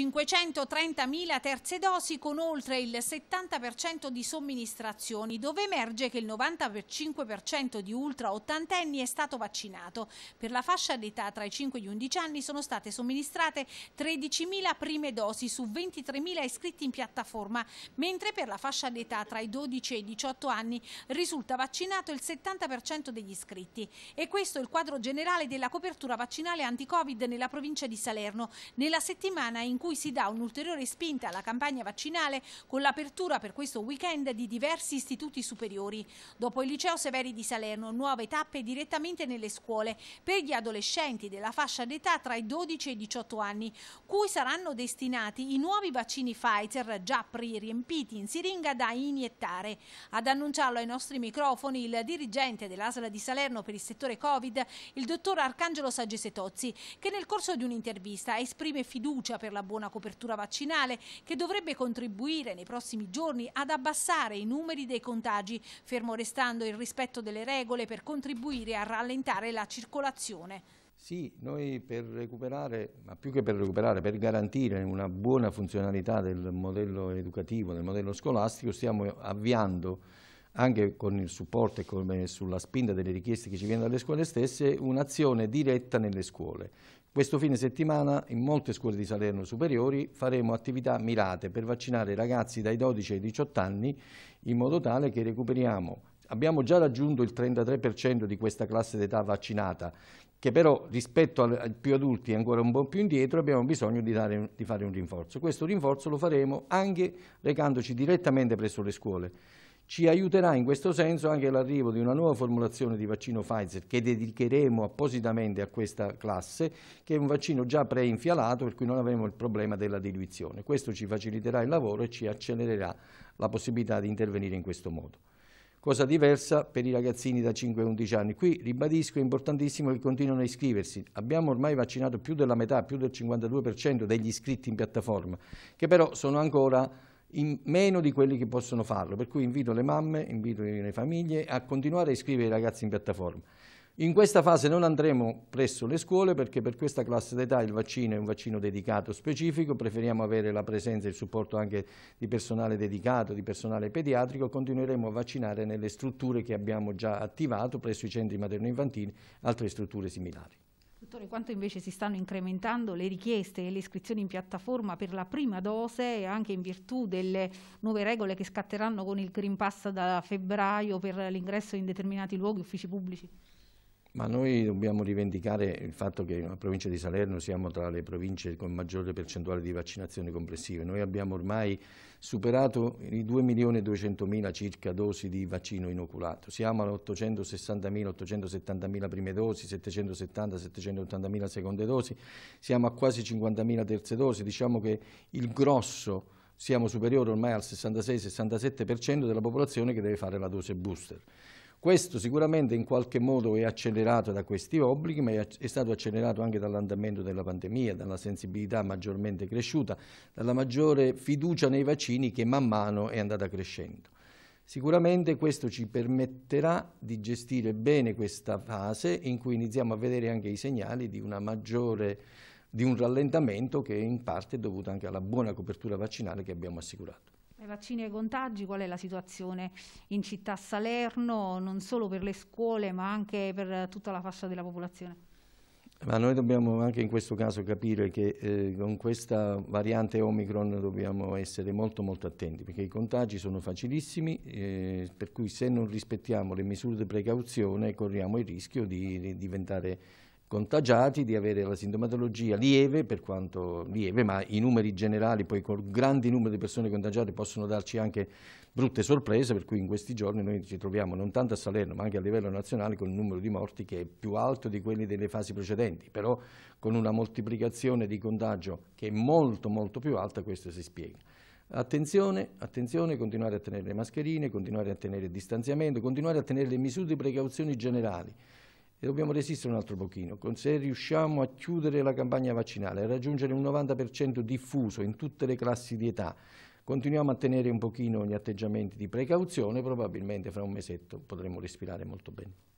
530.000 terze dosi con oltre il 70% di somministrazioni, dove emerge che il 95% di ultra ottantenni è stato vaccinato. Per la fascia d'età tra i 5 e gli 11 anni sono state somministrate 13.000 prime dosi su 23.000 iscritti in piattaforma, mentre per la fascia d'età tra i 12 e i 18 anni risulta vaccinato il 70% degli iscritti. E questo è il quadro generale della copertura vaccinale anti-Covid nella provincia di Salerno. Nella settimana in cui si dà un'ulteriore spinta alla campagna vaccinale con l'apertura per questo weekend di diversi istituti superiori. Dopo il liceo Severi di Salerno, nuove tappe direttamente nelle scuole per gli adolescenti della fascia d'età tra i 12 e i 18 anni, cui saranno destinati i nuovi vaccini Pfizer già pre-riempiti in siringa da iniettare. Ad annunciarlo ai nostri microfoni il dirigente dell'ASL di Salerno per il settore Covid, il dottor Arcangelo Sagessetozzi, che nel corso di un'intervista esprime fiducia per la alla buona copertura vaccinale che dovrebbe contribuire nei prossimi giorni ad abbassare i numeri dei contagi, fermo restando il rispetto delle regole per contribuire a rallentare la circolazione. Sì, noi per recuperare, ma più che per recuperare, per garantire una buona funzionalità del modello educativo, del modello scolastico, stiamo avviando anche con il supporto e con, sulla spinta delle richieste che ci viene dalle scuole stesse, un'azione diretta nelle scuole. Questo fine settimana in molte scuole di Salerno superiori faremo attività mirate per vaccinare i ragazzi dai 12 ai 18 anni in modo tale che recuperiamo. Abbiamo già raggiunto il 33% di questa classe d'età vaccinata, che però rispetto ai più adulti è ancora un po' più indietro, abbiamo bisogno di, dare, di, fare un rinforzo. Questo rinforzo lo faremo anche recandoci direttamente presso le scuole. Ci aiuterà in questo senso anche l'arrivo di una nuova formulazione di vaccino Pfizer che dedicheremo appositamente a questa classe, che è un vaccino già preinfialato per cui non avremo il problema della diluizione. Questo ci faciliterà il lavoro e ci accelererà la possibilità di intervenire in questo modo cosa diversa per i ragazzini da 5 a 11 anni. Qui ribadisco, è importantissimo che continuino a iscriversi. Abbiamo ormai vaccinato più della metà, più del 52% degli iscritti in piattaforma, che però sono ancora meno di quelli che possono farlo, per cui invito le mamme, invito le famiglie a continuare a iscrivere i ragazzi in piattaforma. In questa fase non andremo presso le scuole perché per questa classe d'età il vaccino è un vaccino dedicato specifico, preferiamo avere la presenza e il supporto anche di personale dedicato, di personale pediatrico, continueremo a vaccinare nelle strutture che abbiamo già attivato presso i centri materno-infantili, e altre strutture similari. Dottore, quanto invece si stanno incrementando le richieste e le iscrizioni in piattaforma per la prima dose, anche in virtù delle nuove regole che scatteranno con il Green Pass da febbraio per l'ingresso in determinati luoghi, uffici pubblici? Ma noi dobbiamo rivendicare il fatto che la provincia di Salerno siamo tra le province con maggiore percentuale di vaccinazioni complessive. Noi abbiamo ormai superato i 2.200.000 circa dosi di vaccino inoculato. Siamo alle 860.000, 870.000 prime dosi, 770, 780.000 seconde dosi, siamo a quasi 50.000 terze dosi. Diciamo che il grosso siamo superiori ormai al 66-67% della popolazione che deve fare la dose booster. Questo sicuramente in qualche modo è accelerato da questi obblighi, ma è, è stato accelerato anche dall'andamento della pandemia, dalla sensibilità maggiormente cresciuta, dalla maggiore fiducia nei vaccini che man mano è andata crescendo. Sicuramente questo ci permetterà di gestire bene questa fase in cui iniziamo a vedere anche i segnali di, maggiore, di un rallentamento che in parte è dovuto anche alla buona copertura vaccinale che abbiamo assicurato. Ai vaccini e ai contagi, qual è la situazione in città Salerno, non solo per le scuole ma anche per tutta la fascia della popolazione? Ma noi dobbiamo anche in questo caso capire che eh, con questa variante Omicron dobbiamo essere molto molto attenti perché i contagi sono facilissimi eh, per cui se non rispettiamo le misure di precauzione corriamo il rischio di, di diventare contagiati, di avere la sintomatologia lieve, per quanto lieve, ma i numeri generali, poi con grandi numeri di persone contagiate possono darci anche brutte sorprese, per cui in questi giorni noi ci troviamo non tanto a Salerno, ma anche a livello nazionale con un numero di morti che è più alto di quelli delle fasi precedenti, però con una moltiplicazione di contagio che è molto molto più alta, questo si spiega. Attenzione, attenzione, continuare a tenere le mascherine, continuare a tenere il distanziamento, continuare a tenere le misure di precauzioni generali e dobbiamo resistere un altro pochino. Se riusciamo a chiudere la campagna vaccinale, a raggiungere un 90% diffuso in tutte le classi di età, continuiamo a tenere un pochino gli atteggiamenti di precauzione, probabilmente fra un mesetto potremo respirare molto bene.